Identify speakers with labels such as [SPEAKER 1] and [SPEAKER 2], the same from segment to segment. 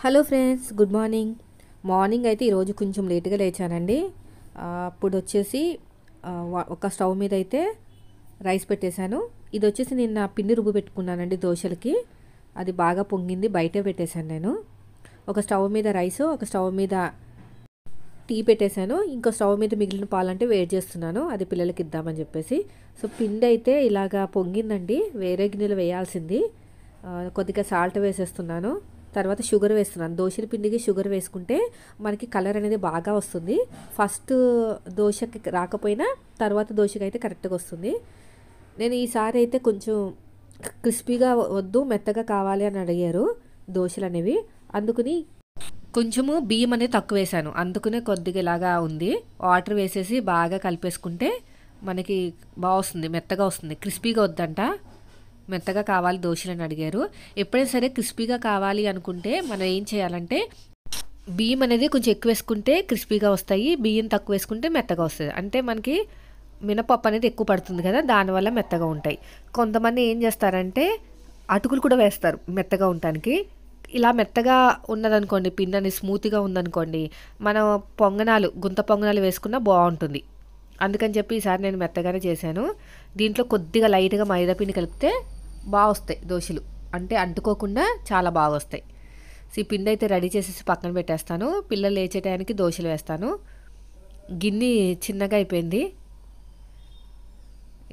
[SPEAKER 1] Hello friends good morning morning అయితే ఈరోజు కొంచెం లేట్గా లేచానండి అప్పుడు వచ్చేసి ఒక స్టవ్ మీద అయితే రైస్ పెట్టేశాను ఇది వచ్చేసి నేను నా పిండి రుబ్బు పెట్టుకున్నానండి దోశలకి అది బాగా పొంగింది బయటే పెట్టేశాను నేను ఒక స్టవ్ మీద రైస్ ఒక స్టవ్ మీద టీ పెట్టేశాను ఇంకో స్టవ్ మీద మిగిలిన పాలంటే వేట్ చేస్తున్నాను అది పిల్లలకి ఇద్దామని చెప్పేసి సో పిండి అయితే ఇలాగా పొంగిందండి వేరే గిన్నెలు వేయాల్సింది కొద్దిగా సాల్ట్ వేసేస్తున్నాను తర్వాత షుగర్ వేస్తున్నాను దోశల పిండికి షుగర్ వేసుకుంటే మనకి కలర్ అనేది బాగా వస్తుంది ఫస్ట్ దోశకి రాకపోయినా తర్వాత దోశకి అయితే కరెక్ట్గా వస్తుంది నేను ఈసారి అయితే కొంచెం క్రిస్పీగా వద్దు మెత్తగా కావాలి అని అడిగారు దోశలు అనేవి అందుకుని కొంచెము బియ్యం అనేది తక్కువ వేసాను అందుకనే కొద్దిగా ఇలాగా ఉంది వాటర్ వేసేసి బాగా కలిపేసుకుంటే మనకి బాగా వస్తుంది మెత్తగా వస్తుంది క్రిస్పీగా వద్దంట మెత్తగా కావాలి దోశలని అడిగారు ఎప్పుడైనా సరే క్రిస్పీగా కావాలి అనుకుంటే మనం ఏం చేయాలంటే బియ్యం అనేది కొంచెం ఎక్కువ వేసుకుంటే క్రిస్పీగా వస్తాయి బియ్యం తక్కువ వేసుకుంటే మెత్తగా వస్తుంది అంటే మనకి మినపప్పు అనేది ఎక్కువ పడుతుంది కదా దానివల్ల మెత్తగా ఉంటాయి కొంతమంది ఏం చేస్తారంటే అటుకులు కూడా వేస్తారు మెత్తగా ఉండటానికి ఇలా మెత్తగా ఉన్నదనుకోండి పిండని స్మూత్గా ఉందనుకోండి మనం పొంగనాలు గుంత పొంగనాలు వేసుకున్నా బాగుంటుంది అందుకని చెప్పి ఈసారి నేను మెత్తగానే చేశాను దీంట్లో కొద్దిగా లైట్గా మైదా పిండి కలిపితే బాగా వస్తాయి దోశలు అంటే అంటుకోకుండా చాలా బాగా వస్తాయి సో ఈ పిండి అయితే రెడీ చేసేసి పక్కన పెట్టేస్తాను పిల్లలు లేచే టయానికి దోశలు వేస్తాను గిన్నె చిన్నగా అయిపోయింది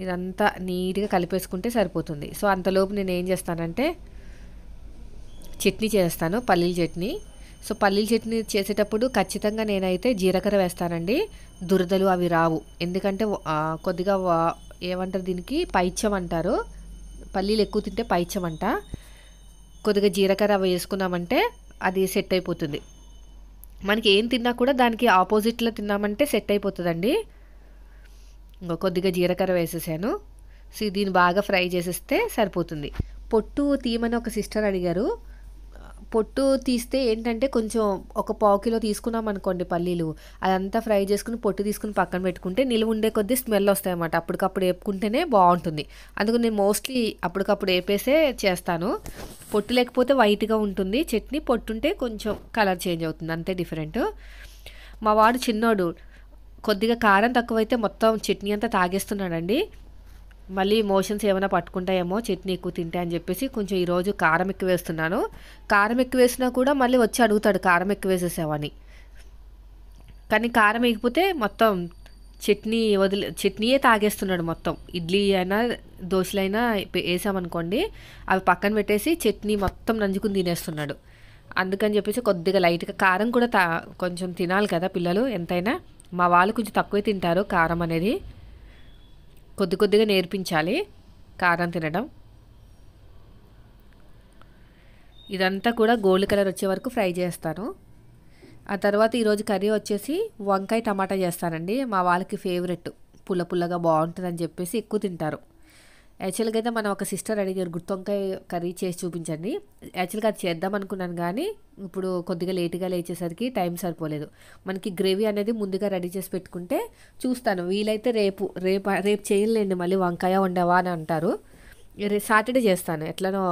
[SPEAKER 1] ఇదంతా నీట్గా కలిపేసుకుంటే సరిపోతుంది సో అంతలోపు నేను ఏం చేస్తానంటే చట్నీ చేస్తాను పల్లీల చట్నీ సో పల్లీల చట్నీ చేసేటప్పుడు ఖచ్చితంగా నేనైతే జీలకర్ర వేస్తానండి దురదలు అవి రావు ఎందుకంటే కొద్దిగా ఏమంటారు దీనికి పైచ్యం అంటారు పల్లీలు ఎక్కువ తింటే పైచమంట కొద్దిగా జీలకర్ర అవి వేసుకున్నామంటే అది సెట్ అయిపోతుంది మనకి ఏం తిన్నా కూడా దానికి ఆపోజిట్లో తిన్నామంటే సెట్ అయిపోతుందండి ఇంకా కొద్దిగా జీలకర్ర వేసేసాను సో దీన్ని బాగా ఫ్రై చేసేస్తే సరిపోతుంది పొట్టు తీమని ఒక సిస్టర్ అడిగారు పొట్టు తీస్తే ఏంటంటే కొంచెం ఒక పావు కిలో తీసుకున్నాం అనుకోండి పల్లీలు అదంతా ఫ్రై చేసుకుని పొట్టు తీసుకుని పక్కన పెట్టుకుంటే నిలువ ఉండే కొద్దీ స్మెల్ వస్తాయి అన్నమాట అప్పటికప్పుడు వేపుకుంటేనే బాగుంటుంది అందుకు నేను మోస్ట్లీ అప్పటికప్పుడు వేపేసే చేస్తాను పొట్టు లేకపోతే వైట్గా ఉంటుంది చట్నీ పొట్టుంటే కొంచెం కలర్ చేంజ్ అవుతుంది అంతే డిఫరెంట్ మా వాడు చిన్నోడు కొద్దిగా కారం తక్కువైతే మొత్తం చట్నీ అంతా తాగేస్తున్నాడండి మళ్ళీ మోషన్స్ ఏమైనా పట్టుకుంటాయేమో చట్నీ ఎక్కువ తింటాయని అని చెప్పేసి కొంచెం ఈరోజు కారం ఎక్కువ వేస్తున్నాను కారం ఎక్కువ వేసినా కూడా మళ్ళీ వచ్చి అడుగుతాడు కారం ఎక్కువ వేసేసావని కానీ కారం ఎక్కిపోతే మొత్తం చట్నీ వదిలి చట్నీయే తాగేస్తున్నాడు మొత్తం ఇడ్లీ అయినా దోశలైనా వేసామనుకోండి అవి పక్కన పెట్టేసి చట్నీ మొత్తం నంజుకుని తినేస్తున్నాడు అందుకని చెప్పేసి కొద్దిగా లైట్గా కారం కూడా తా కొంచెం తినాలి కదా పిల్లలు ఎంతైనా మా వాళ్ళు కొంచెం తక్కువే తింటారు కారం అనేది కొద్ది కొద్దిగా నేర్పించాలి కారం తినడం ఇదంతా కూడా గోల్డ్ కలర్ వచ్చే వరకు ఫ్రై చేస్తాను ఆ తర్వాత ఈరోజు కర్రీ వచ్చేసి వంకాయ టమాటా చేస్తానండి మా వాళ్ళకి ఫేవరెట్ పుల్ల పుల్లగా బాగుంటుందని చెప్పేసి ఎక్కువ తింటారు యాక్చువల్గా అయితే మనం ఒక సిస్టర్ అడిగారు వంకాయ కర్రీ చేసి చూపించండి యాక్చువల్గా అది చేద్దాం అనుకున్నాను కానీ ఇప్పుడు కొద్దిగా లేటుగా లేచేసరికి టైం సరిపోలేదు మనకి గ్రేవీ అనేది ముందుగా రెడీ చేసి పెట్టుకుంటే చూస్తాను వీలైతే రేపు రేపు రేపు చేయలేండి మళ్ళీ వంకాయ వండవా అని అంటారు సాటర్డే చేస్తాను ఎట్లనో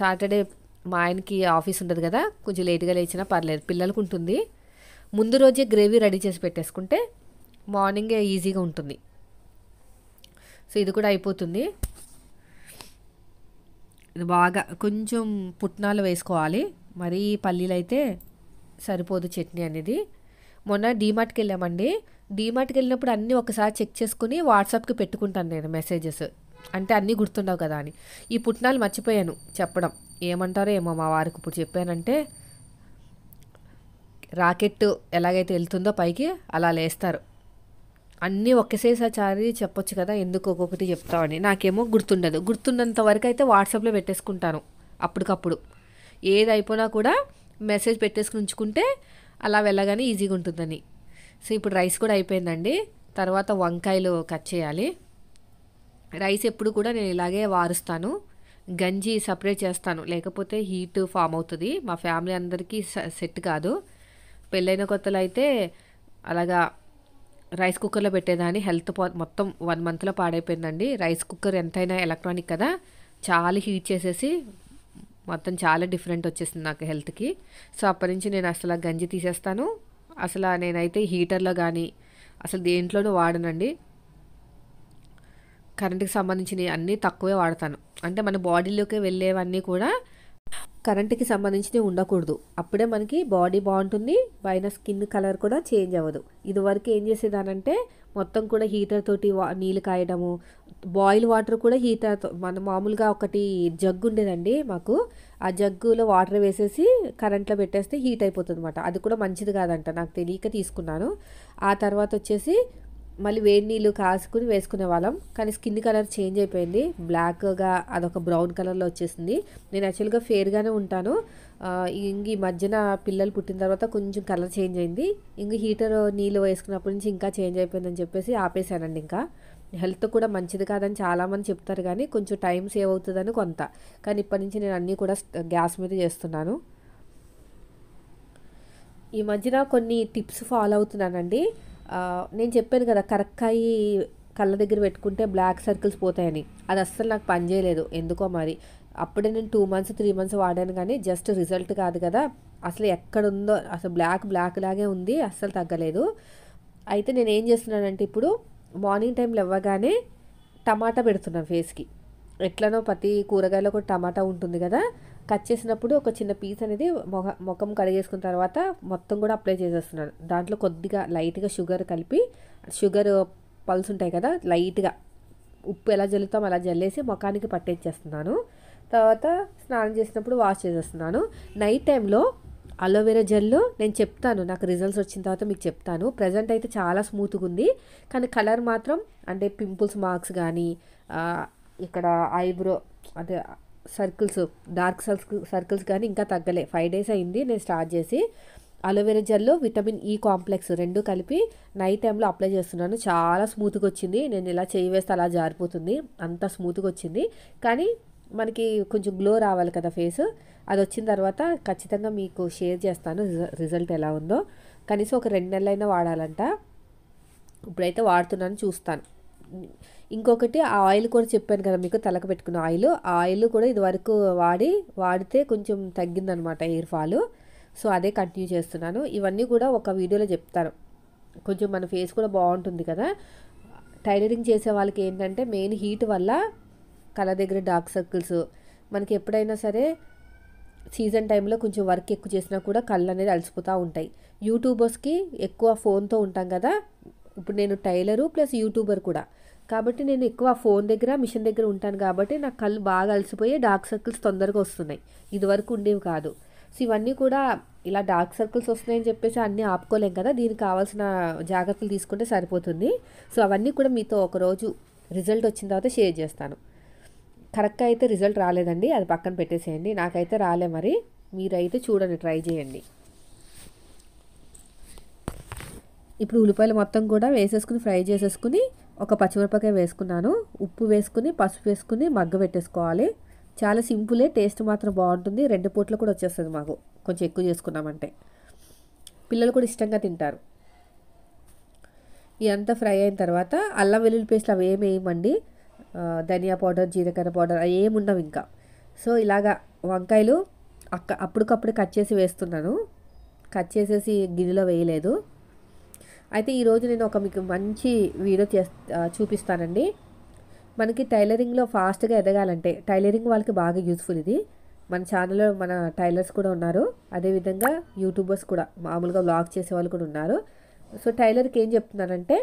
[SPEAKER 1] సాటర్డే మా ఆయనకి ఆఫీస్ ఉండదు కదా కొంచెం లేటుగా లేచినా పర్లేదు పిల్లలకు ఉంటుంది ముందు రోజే గ్రేవీ రెడీ చేసి పెట్టేసుకుంటే మార్నింగే ఈజీగా ఉంటుంది సో ఇది కూడా అయిపోతుంది ఇది బాగా కొంచెం పుట్నాలు వేసుకోవాలి మరీ పల్లీలు అయితే సరిపోదు చట్నీ అనేది మొన్న డీమార్ట్కి వెళ్ళామండి డీమార్ట్కి వెళ్ళినప్పుడు అన్నీ ఒకసారి చెక్ చేసుకుని వాట్సాప్కి పెట్టుకుంటాను నేను మెసేజెస్ అంటే అన్నీ గుర్తుండవు కదా అని ఈ పుట్నాలు మర్చిపోయాను చెప్పడం ఏమంటారో ఏమో మా వారికి ఇప్పుడు చెప్పానంటే రాకెట్ ఎలాగైతే వెళ్తుందో పైకి అలా లేస్తారు అన్నీ చారి చెప్పొచ్చు కదా ఎందుకు ఒక్కొక్కటి చెప్తామని నాకేమో గుర్తుండదు గుర్తున్నంత వరకు అయితే వాట్సాప్లో పెట్టేసుకుంటాను అప్పటికప్పుడు ఏది అయిపోయినా కూడా మెసేజ్ పెట్టేసుకుని ఉంచుకుంటే అలా వెళ్ళగానే ఈజీగా ఉంటుందని సో ఇప్పుడు రైస్ కూడా అయిపోయిందండి తర్వాత వంకాయలు కట్ చేయాలి రైస్ ఎప్పుడు కూడా నేను ఇలాగే వారుస్తాను గంజి సపరేట్ చేస్తాను లేకపోతే హీట్ ఫామ్ అవుతుంది మా ఫ్యామిలీ అందరికీ సెట్ కాదు పెళ్ళైన కొత్తలు అయితే అలాగా రైస్ కుక్కర్లో పెట్టేదాన్ని హెల్త్ మొత్తం వన్ మంత్లో పాడైపోయిందండి రైస్ కుక్కర్ ఎంతైనా ఎలక్ట్రానిక్ కదా చాలా హీట్ చేసేసి మొత్తం చాలా డిఫరెంట్ వచ్చేసింది నాకు హెల్త్కి సో అప్పటి నుంచి నేను అసలు గంజి తీసేస్తాను అసలు నేనైతే హీటర్లో కానీ అసలు దేంట్లోనూ వాడనండి కరెంటుకి సంబంధించిన అన్నీ తక్కువే వాడతాను అంటే మన బాడీలోకి వెళ్ళేవన్నీ కూడా కరెంటుకి సంబంధించినవి ఉండకూడదు అప్పుడే మనకి బాడీ బాగుంటుంది పైన స్కిన్ కలర్ కూడా చేంజ్ అవ్వదు ఇదివరకు ఏం చేసేదానంటే మొత్తం కూడా హీటర్ తోటి నీళ్ళు కాయడము బాయిల్ వాటర్ కూడా హీటర్ మన మామూలుగా ఒకటి జగ్గు ఉండేదండి మాకు ఆ జగ్గులో వాటర్ వేసేసి కరెంట్లో పెట్టేస్తే హీట్ అయిపోతుంది అనమాట అది కూడా మంచిది కాదంట నాకు తెలియక తీసుకున్నాను ఆ తర్వాత వచ్చేసి మళ్ళీ వేడి నీళ్ళు కాసుకుని వేసుకునే వాళ్ళం కానీ స్కిన్ కలర్ చేంజ్ అయిపోయింది బ్లాక్గా అదొక బ్రౌన్ కలర్లో వచ్చేసింది నేను యాక్చువల్గా ఫేర్గానే ఉంటాను ఇంక ఈ మధ్యన పిల్లలు పుట్టిన తర్వాత కొంచెం కలర్ చేంజ్ అయింది ఇంక హీటర్ నీళ్ళు వేసుకున్నప్పటి నుంచి ఇంకా చేంజ్ అయిపోయిందని చెప్పేసి ఆపేశానండి ఇంకా హెల్త్ కూడా మంచిది కాదని చాలామంది చెప్తారు కానీ కొంచెం టైం సేవ్ అవుతుందని కొంత కానీ ఇప్పటి నుంచి నేను అన్నీ కూడా గ్యాస్ మీద చేస్తున్నాను ఈ మధ్యన కొన్ని టిప్స్ ఫాలో అవుతున్నానండి నేను చెప్పాను కదా కరక్కాయి కళ్ళ దగ్గర పెట్టుకుంటే బ్లాక్ సర్కిల్స్ పోతాయని అది అస్సలు నాకు పనిచేయలేదు ఎందుకో మరి అప్పుడే నేను టూ మంత్స్ త్రీ మంత్స్ వాడాను కానీ జస్ట్ రిజల్ట్ కాదు కదా అసలు ఎక్కడుందో అసలు బ్లాక్ బ్లాక్ లాగే ఉంది అస్సలు తగ్గలేదు అయితే నేను ఏం చేస్తున్నానంటే ఇప్పుడు మార్నింగ్ టైంలో ఇవ్వగానే టమాటా పెడుతున్నాను ఫేస్కి ఎట్లనో ప్రతి కూరగాయలో కూడా టమాటా ఉంటుంది కదా కట్ చేసినప్పుడు ఒక చిన్న పీస్ అనేది మొహ ముఖం కడిగేసుకున్న తర్వాత మొత్తం కూడా అప్లై చేసేస్తున్నాను దాంట్లో కొద్దిగా లైట్గా షుగర్ కలిపి షుగర్ పల్స్ ఉంటాయి కదా లైట్గా ఉప్పు ఎలా జల్లుతాం అలా జల్లేసి ముఖానికి పట్టేచ్చేస్తున్నాను తర్వాత స్నానం చేసినప్పుడు వాష్ చేసేస్తున్నాను నైట్ టైంలో అలోవెరా జెల్లో నేను చెప్తాను నాకు రిజల్ట్స్ వచ్చిన తర్వాత మీకు చెప్తాను ప్రజెంట్ అయితే చాలా స్మూత్గా ఉంది కానీ కలర్ మాత్రం అంటే పింపుల్స్ మార్క్స్ కానీ ఇక్కడ ఐబ్రో అదే సర్కిల్స్ డార్క్ సర్కిల్ సర్కిల్స్ కానీ ఇంకా తగ్గలే ఫైవ్ డేస్ అయింది నేను స్టార్ట్ చేసి అలోవెరా జెల్లో విటమిన్ ఈ e కాంప్లెక్స్ రెండు కలిపి నైట్ టైంలో అప్లై చేస్తున్నాను చాలా స్మూత్గా వచ్చింది నేను ఇలా చేయి వేస్తే అలా జారిపోతుంది అంత స్మూత్గా వచ్చింది కానీ మనకి కొంచెం గ్లో రావాలి కదా ఫేస్ అది వచ్చిన తర్వాత ఖచ్చితంగా మీకు షేర్ చేస్తాను రిజల్ట్ ఎలా ఉందో కనీసం ఒక రెండు నెలలైనా వాడాలంట ఇప్పుడైతే వాడుతున్నాను చూస్తాను ఇంకొకటి ఆ ఆయిల్ కూడా చెప్పాను కదా మీకు తలకు పెట్టుకున్న ఆయిల్ ఆ ఆయిల్ కూడా ఇది వరకు వాడి వాడితే కొంచెం తగ్గిందనమాట హెయిర్ ఫాల్ సో అదే కంటిన్యూ చేస్తున్నాను ఇవన్నీ కూడా ఒక వీడియోలో చెప్తాను కొంచెం మన ఫేస్ కూడా బాగుంటుంది కదా టైలరింగ్ చేసే వాళ్ళకి ఏంటంటే మెయిన్ హీట్ వల్ల కళ్ళ దగ్గర డార్క్ సర్కిల్స్ మనకి ఎప్పుడైనా సరే సీజన్ టైంలో కొంచెం వర్క్ ఎక్కువ చేసినా కూడా కళ్ళు అనేది అలసిపోతూ ఉంటాయి యూట్యూబర్స్కి ఎక్కువ ఫోన్తో ఉంటాం కదా ఇప్పుడు నేను టైలరు ప్లస్ యూట్యూబర్ కూడా కాబట్టి నేను ఎక్కువ ఫోన్ దగ్గర మిషన్ దగ్గర ఉంటాను కాబట్టి నా కళ్ళు బాగా అలసిపోయి డార్క్ సర్కిల్స్ తొందరగా వస్తున్నాయి ఇదివరకు ఉండేవి కాదు సో ఇవన్నీ కూడా ఇలా డార్క్ సర్కిల్స్ వస్తున్నాయని చెప్పేసి అన్నీ ఆపుకోలేం కదా దీనికి కావాల్సిన జాగ్రత్తలు తీసుకుంటే సరిపోతుంది సో అవన్నీ కూడా మీతో ఒకరోజు రిజల్ట్ వచ్చిన తర్వాత షేర్ చేస్తాను కరెక్ట్గా అయితే రిజల్ట్ రాలేదండి అది పక్కన పెట్టేసేయండి నాకైతే రాలే మరి మీరైతే చూడండి ట్రై చేయండి ఇప్పుడు ఉల్లిపాయలు మొత్తం కూడా వేసేసుకుని ఫ్రై చేసేసుకుని ఒక పచ్చిమిరపకాయ వేసుకున్నాను ఉప్పు వేసుకుని పసుపు వేసుకుని మగ్గ పెట్టేసుకోవాలి చాలా సింపులే టేస్ట్ మాత్రం బాగుంటుంది రెండు పూట్లు కూడా వచ్చేస్తుంది మాకు కొంచెం ఎక్కువ చేసుకున్నామంటే పిల్లలు కూడా ఇష్టంగా తింటారు ఇదంతా ఫ్రై అయిన తర్వాత అల్లం వెల్లుల్లి పేస్ట్ అవి ఏమి వేయమండి ధనియా పౌడర్ జీలకర్ర పౌడర్ అవి ఏమున్నావు ఇంకా సో ఇలాగా వంకాయలు అక్క అప్పటికప్పుడు కట్ చేసి వేస్తున్నాను కట్ చేసేసి గిన్నెలో వేయలేదు అయితే ఈరోజు నేను ఒక మీకు మంచి వీడియో చే చూపిస్తానండి మనకి టైలరింగ్లో ఫాస్ట్గా ఎదగాలంటే టైలరింగ్ వాళ్ళకి బాగా యూస్ఫుల్ ఇది మన ఛానల్లో మన టైలర్స్ కూడా ఉన్నారు అదేవిధంగా యూట్యూబర్స్ కూడా మామూలుగా వ్లాగ్ చేసే వాళ్ళు కూడా ఉన్నారు సో టైలర్కి ఏం చెప్తున్నానంటే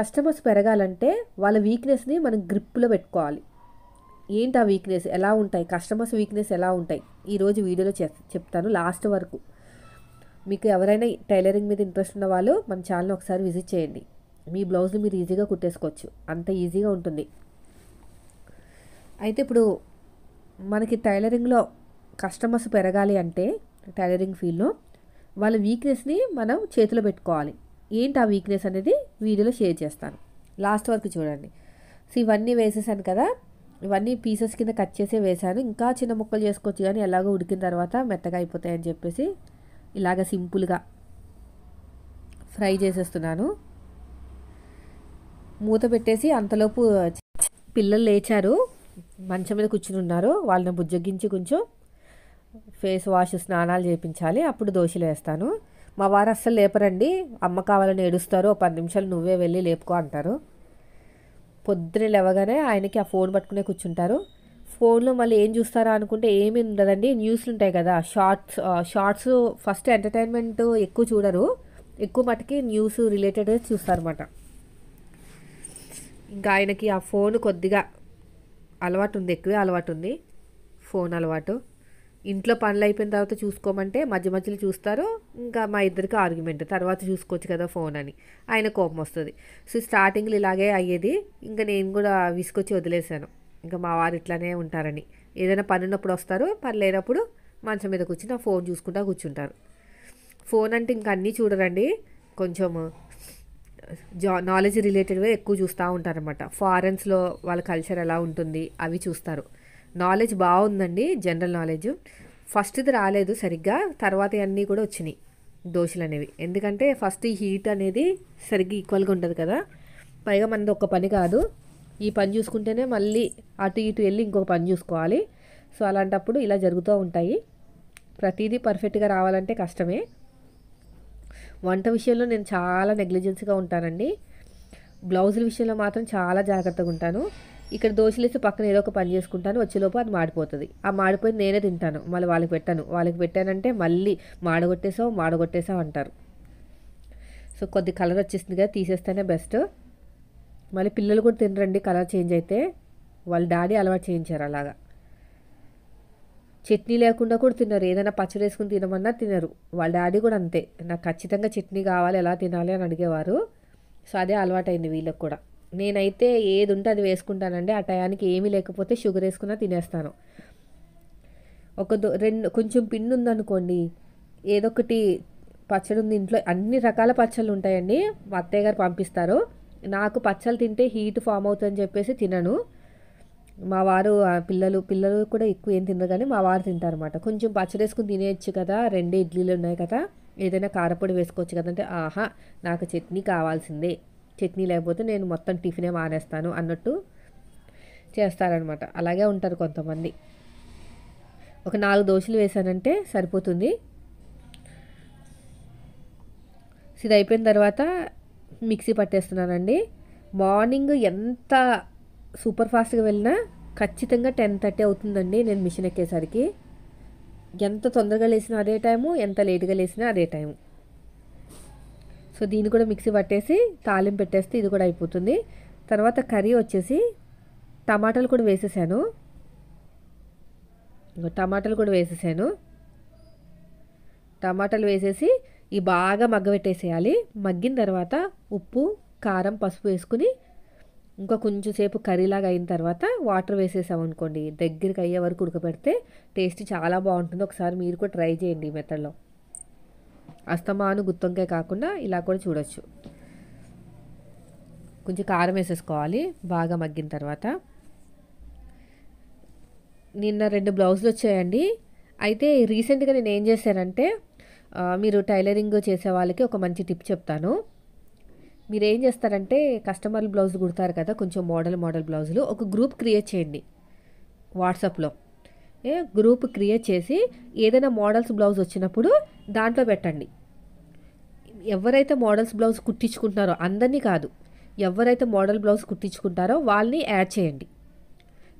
[SPEAKER 1] కస్టమర్స్ పెరగాలంటే వాళ్ళ వీక్నెస్ని మనం గ్రిప్లో పెట్టుకోవాలి ఏంటి ఆ వీక్నెస్ ఎలా ఉంటాయి కస్టమర్స్ వీక్నెస్ ఎలా ఉంటాయి ఈరోజు వీడియోలో చెప్తాను లాస్ట్ వరకు మీకు ఎవరైనా టైలరింగ్ మీద ఇంట్రెస్ట్ ఉన్న వాళ్ళు మన ఛానల్ ఒకసారి విజిట్ చేయండి మీ బ్లౌజ్ని మీరు ఈజీగా కుట్టేసుకోవచ్చు అంత ఈజీగా ఉంటుంది అయితే ఇప్పుడు మనకి టైలరింగ్లో కస్టమర్స్ పెరగాలి అంటే టైలరింగ్ ఫీల్డ్లో వాళ్ళ వీక్నెస్ని మనం చేతిలో పెట్టుకోవాలి ఏంటి ఆ వీక్నెస్ అనేది వీడియోలో షేర్ చేస్తాను లాస్ట్ వరకు చూడండి సో ఇవన్నీ వేసేసాను కదా ఇవన్నీ పీసెస్ కింద కట్ చేసే వేశాను ఇంకా చిన్న ముక్కలు చేసుకోవచ్చు కానీ ఎలాగో ఉడికిన తర్వాత మెత్తగా అయిపోతాయని చెప్పేసి ఇలాగ సింపుల్గా ఫ్రై చేసేస్తున్నాను మూత పెట్టేసి అంతలోపు పిల్లలు లేచారు మంచం మీద కూర్చుని ఉన్నారు వాళ్ళని బుజ్జగించి కొంచెం ఫేస్ వాష్ స్నానాలు చేయించాలి అప్పుడు దోశలు వేస్తాను మా వారు అస్సలు లేపరండి అమ్మ కావాలని ఏడుస్తారు ఒక పది నిమిషాలు నువ్వే వెళ్ళి లేపుకో అంటారు పొద్దున లేవగానే ఆయనకి ఆ ఫోన్ పట్టుకునే కూర్చుంటారు ఫోన్లో మళ్ళీ ఏం చూస్తారా అనుకుంటే ఏమి ఉండదండి న్యూస్లు ఉంటాయి కదా షార్ట్స్ షార్ట్స్ ఫస్ట్ ఎంటర్టైన్మెంట్ ఎక్కువ చూడరు ఎక్కువ మటుకి న్యూస్ రిలేటెడ్ చూస్తారన్నమాట ఇంకా ఆయనకి ఆ ఫోన్ కొద్దిగా అలవాటు ఉంది ఎక్కువే అలవాటు ఉంది ఫోన్ అలవాటు ఇంట్లో పనులు అయిపోయిన తర్వాత చూసుకోమంటే మధ్య మధ్యలో చూస్తారు ఇంకా మా ఇద్దరికి ఆర్గ్యుమెంట్ తర్వాత చూసుకోవచ్చు కదా ఫోన్ అని ఆయన కోపం వస్తుంది సో స్టార్టింగ్లో ఇలాగే అయ్యేది ఇంకా నేను కూడా విసుకొచ్చి వదిలేశాను ఇంకా మా వారు ఇట్లానే ఉంటారని ఏదైనా పని ఉన్నప్పుడు వస్తారు పని లేనప్పుడు మంచం మీద కూర్చుని ఫోన్ చూసుకుంటా కూర్చుంటారు ఫోన్ అంటే ఇంకా అన్నీ చూడరండి కొంచెం జా నాలెడ్జ్ రిలేటెడ్గా ఎక్కువ చూస్తూ ఉంటారనమాట ఫారెన్స్లో వాళ్ళ కల్చర్ ఎలా ఉంటుంది అవి చూస్తారు నాలెడ్జ్ బాగుందండి జనరల్ నాలెడ్జ్ ఫస్ట్ది రాలేదు సరిగ్గా తర్వాత అన్నీ కూడా వచ్చినాయి దోషలు అనేవి ఎందుకంటే ఫస్ట్ హీట్ అనేది సరిగ్గా ఈక్వల్గా ఉంటుంది కదా పైగా మనది ఒక్క పని కాదు ఈ పని చూసుకుంటేనే మళ్ళీ అటు ఇటు వెళ్ళి ఇంకొక పని చూసుకోవాలి సో అలాంటప్పుడు ఇలా జరుగుతూ ఉంటాయి ప్రతిదీ పర్ఫెక్ట్గా రావాలంటే కష్టమే వంట విషయంలో నేను చాలా నెగ్లిజెన్స్గా ఉంటానండి బ్లౌజుల విషయంలో మాత్రం చాలా జాగ్రత్తగా ఉంటాను ఇక్కడ వేసి పక్కన ఏదో ఒక పని చేసుకుంటాను వచ్చేలోపు అది మాడిపోతుంది ఆ మాడిపోయి నేనే తింటాను మళ్ళీ వాళ్ళకి పెట్టాను వాళ్ళకి పెట్టానంటే మళ్ళీ మాడగొట్టేసావు మాడగొట్టేసావు అంటారు సో కొద్ది కలర్ వచ్చేసింది కదా తీసేస్తేనే బెస్ట్ మళ్ళీ పిల్లలు కూడా తినరండి కలర్ చేంజ్ అయితే వాళ్ళ డాడీ అలవాటు చేయించారు అలాగా చట్నీ లేకుండా కూడా తినరు ఏదైనా పచ్చడి వేసుకుని తినమన్నా తినరు వాళ్ళ డాడీ కూడా అంతే నాకు ఖచ్చితంగా చట్నీ కావాలి ఎలా తినాలి అని అడిగేవారు సో అదే అలవాటైంది వీళ్ళకి కూడా నేనైతే ఏది ఉంటే అది వేసుకుంటానండి ఆ టయానికి ఏమీ లేకపోతే షుగర్ వేసుకున్నా తినేస్తాను ఒక రెండు కొంచెం పిండి ఉందనుకోండి ఏదొకటి పచ్చడి ఉంది ఇంట్లో అన్ని రకాల పచ్చళ్ళు ఉంటాయండి మా అత్తయ్య గారు పంపిస్తారు నాకు పచ్చలు తింటే హీట్ ఫామ్ అవుతుందని చెప్పేసి తినను మా వారు పిల్లలు పిల్లలు కూడా ఎక్కువ ఏం తినరు కానీ మా వారు తింటారు అనమాట కొంచెం పచ్చడి వేసుకుని తినేయచ్చు కదా రెండు ఇడ్లీలు ఉన్నాయి కదా ఏదైనా కారపొడి వేసుకోవచ్చు కదా అంటే ఆహా నాకు చట్నీ కావాల్సిందే చట్నీ లేకపోతే నేను మొత్తం టిఫినే మానేస్తాను అన్నట్టు చేస్తారనమాట అలాగే ఉంటారు కొంతమంది ఒక నాలుగు దోశలు వేసానంటే సరిపోతుంది ఇది అయిపోయిన తర్వాత మిక్సీ పట్టేస్తున్నానండి మార్నింగ్ ఎంత సూపర్ ఫాస్ట్గా వెళ్ళినా ఖచ్చితంగా టెన్ థర్టీ అవుతుందండి నేను మిషన్ ఎక్కేసరికి ఎంత తొందరగా లేసినా అదే టైము ఎంత లేట్గా లేసినా అదే టైము సో దీన్ని కూడా మిక్సీ పట్టేసి తాలింపు పెట్టేస్తే ఇది కూడా అయిపోతుంది తర్వాత కర్రీ వచ్చేసి టమాటాలు కూడా వేసేసాను టమాటాలు కూడా వేసేసాను టమాటాలు వేసేసి ఇవి బాగా మగ్గబెట్టేసేయాలి మగ్గిన తర్వాత ఉప్పు కారం పసుపు వేసుకుని ఇంకా కొంచెంసేపు కర్రీలాగా అయిన తర్వాత వాటర్ వేసేసామనుకోండి దగ్గరికి అయ్యే వరకు ఉడకబెడితే టేస్ట్ చాలా బాగుంటుంది ఒకసారి మీరు కూడా ట్రై చేయండి ఈ మెథడ్లో అస్తమాను గుత్తొంకాయ కాకుండా ఇలా కూడా చూడొచ్చు కొంచెం కారం వేసేసుకోవాలి బాగా మగ్గిన తర్వాత నిన్న రెండు బ్లౌజులు వచ్చాయండి అయితే రీసెంట్గా నేను ఏం చేశానంటే మీరు టైలరింగ్ చేసే వాళ్ళకి ఒక మంచి టిప్ చెప్తాను మీరు ఏం చేస్తారంటే కస్టమర్ బ్లౌజ్ కుడతారు కదా కొంచెం మోడల్ మోడల్ బ్లౌజులు ఒక గ్రూప్ క్రియేట్ చేయండి వాట్సాప్లో ఏ గ్రూప్ క్రియేట్ చేసి ఏదైనా మోడల్స్ బ్లౌజ్ వచ్చినప్పుడు దాంట్లో పెట్టండి ఎవరైతే మోడల్స్ బ్లౌజ్ కుట్టించుకుంటున్నారో అందరినీ కాదు ఎవరైతే మోడల్ బ్లౌజ్ కుట్టించుకుంటారో వాళ్ళని యాడ్ చేయండి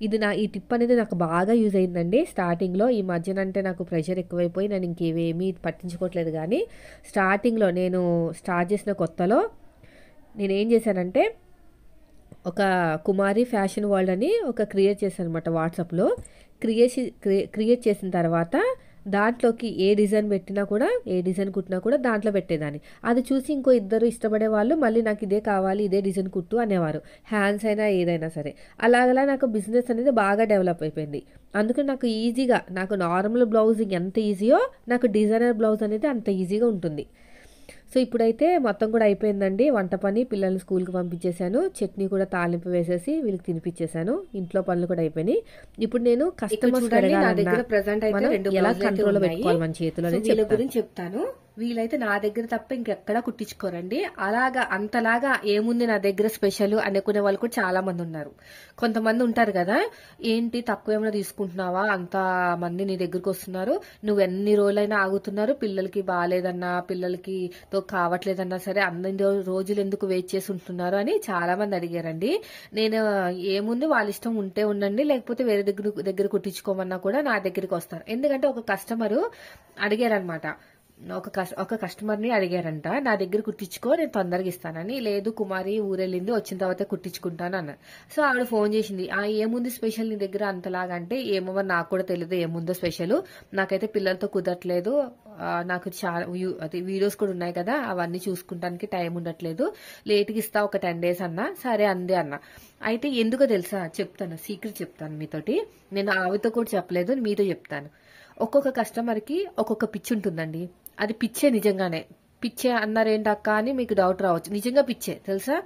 [SPEAKER 1] ఇది నా ఈ టిప్ అనేది నాకు బాగా యూజ్ అయిందండి స్టార్టింగ్లో ఈ మధ్యన అంటే నాకు ప్రెషర్ ఎక్కువైపోయి నేను ఇంకేవేమీ పట్టించుకోవట్లేదు కానీ స్టార్టింగ్లో నేను స్టార్ట్ చేసిన కొత్తలో నేనేం చేశానంటే ఒక కుమారి ఫ్యాషన్ వరల్డ్ అని ఒక క్రియేట్ చేశాను అనమాట వాట్సాప్లో క్రియేషన్ క్రియేట్ చేసిన తర్వాత దాంట్లోకి ఏ డిజైన్ పెట్టినా కూడా ఏ డిజైన్ కుట్టినా కూడా దాంట్లో పెట్టేదాన్ని అది చూసి ఇంకో ఇద్దరు ఇష్టపడే వాళ్ళు మళ్ళీ నాకు ఇదే కావాలి ఇదే డిజైన్ కుట్టు అనేవారు హ్యాండ్స్ అయినా ఏదైనా సరే అలాగలా నాకు బిజినెస్ అనేది బాగా డెవలప్ అయిపోయింది అందుకని నాకు ఈజీగా నాకు నార్మల్ బ్లౌజ్ ఎంత ఈజీయో నాకు డిజైనర్ బ్లౌజ్ అనేది అంత ఈజీగా ఉంటుంది సో ఇప్పుడైతే మొత్తం కూడా అయిపోయిందండి వంట పని పిల్లల్ని స్కూల్కి పంపించేశాను చట్నీ కూడా తాలింపు వేసేసి వీళ్ళకి తినిపించేశాను ఇంట్లో పనులు కూడా అయిపోయినాయి ఇప్పుడు నేను కస్టమర్స్ ఎలా కంట్రోల్ పెట్టుకోవాలి మన చేతిలో గురించి చెప్తాను వీలైతే నా దగ్గర తప్ప ఇంకెక్కడా కుట్టించుకోరండి అలాగా అంతలాగా ఏముంది నా దగ్గర స్పెషల్ అనుకునే వాళ్ళు కూడా చాలా మంది ఉన్నారు కొంతమంది ఉంటారు కదా ఏంటి తక్కువ ఏమైనా తీసుకుంటున్నావా అంత మంది నీ దగ్గరకు వస్తున్నారు నువ్వు ఎన్ని రోజులైనా ఆగుతున్నారు పిల్లలకి బాగాలేదన్నా పిల్లలకి తో కావట్లేదన్నా సరే అన్ని రోజులు ఎందుకు వెయిట్ చేసి ఉంటున్నారు అని చాలా మంది అడిగారండి నేను ఏముంది వాళ్ళ ఇష్టం ఉంటే ఉండండి లేకపోతే వేరే దగ్గర దగ్గర కుట్టించుకోమన్నా కూడా నా దగ్గరికి వస్తారు ఎందుకంటే ఒక కస్టమరు అడిగారనమాట ఒక ఒక కస్టమర్ని అడిగారంట నా దగ్గర కుట్టించుకో నేను తొందరగా ఇస్తానని లేదు కుమారి ఊరెళ్ళింది వచ్చిన తర్వాత కుట్టించుకుంటాను అన్న సో ఆవిడ ఫోన్ చేసింది ఆ ఏముంది స్పెషల్ నీ దగ్గర అంతలాగా అంటే ఏమో నాకు కూడా తెలియదు ఏముందో స్పెషల్ నాకైతే పిల్లలతో కుదరట్లేదు నాకు చాలా వీడియోస్ కూడా ఉన్నాయి కదా అవన్నీ చూసుకుంటానికి టైం ఉండట్లేదు లేట్గా ఇస్తా ఒక టెన్ డేస్ అన్నా సరే అంది అన్న అయితే ఎందుకో తెలుసా చెప్తాను సీక్రెట్ చెప్తాను మీతోటి నేను ఆవితో కూడా చెప్పలేదు మీతో చెప్తాను ఒక్కొక్క కస్టమర్కి ఒక్కొక్క పిచ్చి ఉంటుందండి అది పిచ్చే నిజంగానే పిచ్చే అన్నారేంటక్క అని మీకు డౌట్ రావచ్చు నిజంగా పిచ్చే తెలుసా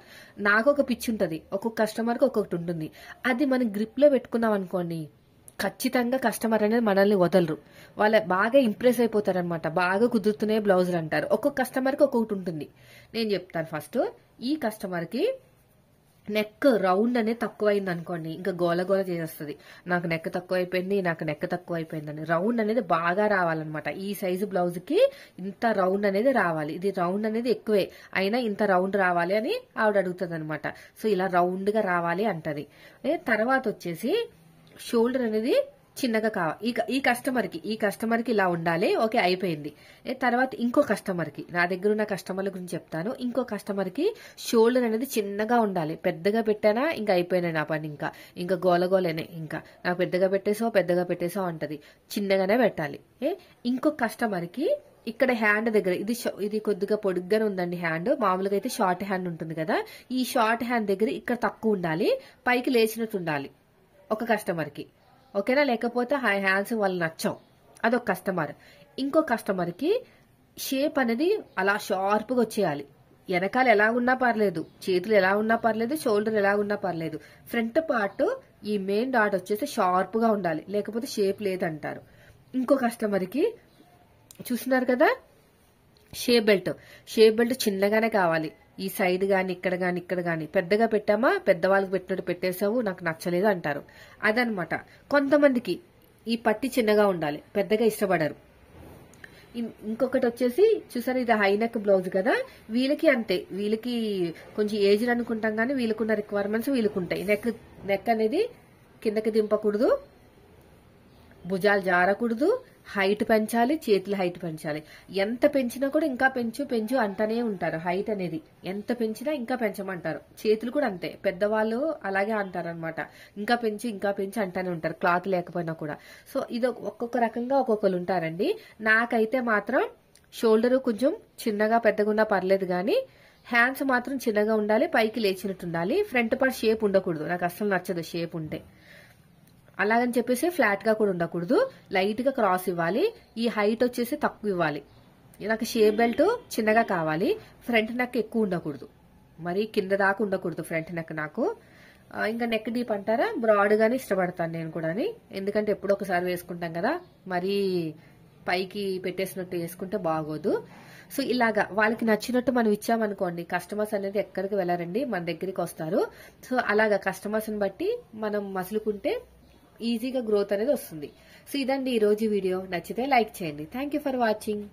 [SPEAKER 1] నాకు ఒక పిచ్చి ఉంటుంది ఒక్కొక్క కస్టమర్కి ఒక్కొక్కటి ఉంటుంది అది మనం గ్రిప్లో పెట్టుకున్నాం అనుకోండి ఖచ్చితంగా కస్టమర్ అనేది మనల్ని వదలరు వాళ్ళ బాగా ఇంప్రెస్ అయిపోతారనమాట బాగా కుదురుతున్నాయి బ్లౌజులు అంటారు ఒక్కొక్క కస్టమర్కి ఒక్కొక్కటి ఉంటుంది నేను చెప్తాను ఫస్ట్ ఈ కస్టమర్కి నెక్ రౌండ్ అనేది తక్కువైంది అనుకోండి ఇంకా గోల గోల చేసేస్తుంది నాకు నెక్ తక్కువ అయిపోయింది నాకు నెక్ తక్కువ అని రౌండ్ అనేది బాగా రావాలన్నమాట ఈ సైజు బ్లౌజ్కి ఇంత రౌండ్ అనేది రావాలి ఇది రౌండ్ అనేది ఎక్కువే అయినా ఇంత రౌండ్ రావాలి అని ఆవిడ అడుగుతుంది అనమాట సో ఇలా రౌండ్గా రావాలి అంటది తర్వాత వచ్చేసి షోల్డర్ అనేది చిన్నగా కావాలి ఈ ఈ కస్టమర్కి ఈ కస్టమర్కి ఇలా ఉండాలి ఓకే అయిపోయింది తర్వాత ఇంకో కస్టమర్కి నా దగ్గర ఉన్న కస్టమర్ల గురించి చెప్తాను ఇంకో కస్టమర్కి షోల్డర్ అనేది చిన్నగా ఉండాలి పెద్దగా పెట్టానా ఇంకా అయిపోయినా నా పని ఇంకా ఇంకా గోలగోలేనే ఇంకా నాకు పెద్దగా పెట్టేసో పెద్దగా పెట్టేసో అంటది చిన్నగానే పెట్టాలి ఏ ఇంకో కస్టమర్కి ఇక్కడ హ్యాండ్ దగ్గర ఇది ఇది కొద్దిగా పొడుగ్గా ఉందండి హ్యాండ్ మామూలుగా అయితే షార్ట్ హ్యాండ్ ఉంటుంది కదా ఈ షార్ట్ హ్యాండ్ దగ్గర ఇక్కడ తక్కువ ఉండాలి పైకి లేచినట్టు ఉండాలి ఒక కస్టమర్కి ఓకేనా లేకపోతే ఆ హ్యాండ్స్ వాళ్ళు నచ్చం అదొక కస్టమర్ ఇంకో కస్టమర్కి షేప్ అనేది అలా షార్ప్గా వచ్చేయాలి వెనకాల ఎలా ఉన్నా పర్లేదు చేతులు ఎలా ఉన్నా పర్లేదు షోల్డర్ ఎలా ఉన్నా పర్లేదు ఫ్రంట్ పార్ట్ ఈ మెయిన్ డాట్ వచ్చేసి షార్ప్గా ఉండాలి లేకపోతే షేప్ లేదంటారు ఇంకో కస్టమర్కి చూస్తున్నారు కదా షేప్ బెల్ట్ షేప్ బెల్ట్ చిన్నగానే కావాలి ఈ సైడ్ కానీ ఇక్కడ కానీ ఇక్కడ కానీ పెద్దగా పెట్టామా పెద్దవాళ్ళకి పెట్టినట్టు పెట్టేశావు నాకు నచ్చలేదు అంటారు అదనమాట కొంతమందికి ఈ పట్టి చిన్నగా ఉండాలి పెద్దగా ఇష్టపడరు ఇంకొకటి వచ్చేసి చూసారు ఇది హైనెక్ బ్లౌజ్ కదా వీళ్ళకి అంతే వీళ్ళకి కొంచెం ఏజ్ అనుకుంటాం కానీ వీళ్ళకున్న రిక్వైర్మెంట్స్ ఉంటాయి నెక్ నెక్ అనేది కిందకి దింపకూడదు భుజాలు జారకూడదు హైట్ పెంచాలి చేతుల హైట్ పెంచాలి ఎంత పెంచినా కూడా ఇంకా పెంచు పెంచు అంటనే ఉంటారు హైట్ అనేది ఎంత పెంచినా ఇంకా పెంచమంటారు చేతులు కూడా అంతే పెద్దవాళ్ళు అలాగే అంటారు అనమాట ఇంకా పెంచు ఇంకా పెంచు అంటూనే ఉంటారు క్లాత్ లేకపోయినా కూడా సో ఇది ఒక్కొక్క రకంగా ఒక్కొక్కరు ఉంటారండి నాకైతే మాత్రం షోల్డర్ కొంచెం చిన్నగా పెద్దగా ఉన్నా పర్లేదు కానీ హ్యాండ్స్ మాత్రం చిన్నగా ఉండాలి పైకి లేచినట్టు ఉండాలి ఫ్రంట్ పార్ట్ షేప్ ఉండకూడదు నాకు అస్సలు నచ్చదు షేప్ ఉంటే అలాగని చెప్పేసి ఫ్లాట్ గా కూడా ఉండకూడదు లైట్ గా క్రాస్ ఇవ్వాలి ఈ హైట్ వచ్చేసి తక్కువ ఇవ్వాలి నాకు షేప్ బెల్ట్ hmm. చిన్నగా కావాలి ఫ్రంట్ నెక్ ఎక్కువ ఉండకూడదు మరి కింద దాకా ఉండకూడదు ఫ్రంట్ నెక్ నాకు ఇంకా నెక్ డీప్ అంటారా బ్రాడ్గానే ఇష్టపడతాను నేను కూడా ఎందుకంటే ఎప్పుడో ఒకసారి వేసుకుంటాం కదా మరి పైకి పెట్టేసినట్టు వేసుకుంటే బాగోదు సో ఇలాగా వాళ్ళకి నచ్చినట్టు మనం ఇచ్చామనుకోండి కస్టమర్స్ అనేది ఎక్కడికి వెళ్లారండి మన దగ్గరికి వస్తారు సో అలాగా కస్టమర్స్ని బట్టి మనం మసులుకుంటే ఈజీగా గ్రోత్ అనేది వస్తుంది సో ఇదండి ఈరోజు వీడియో నచ్చితే లైక్ చేయండి థ్యాంక్ ఫర్ వాచింగ్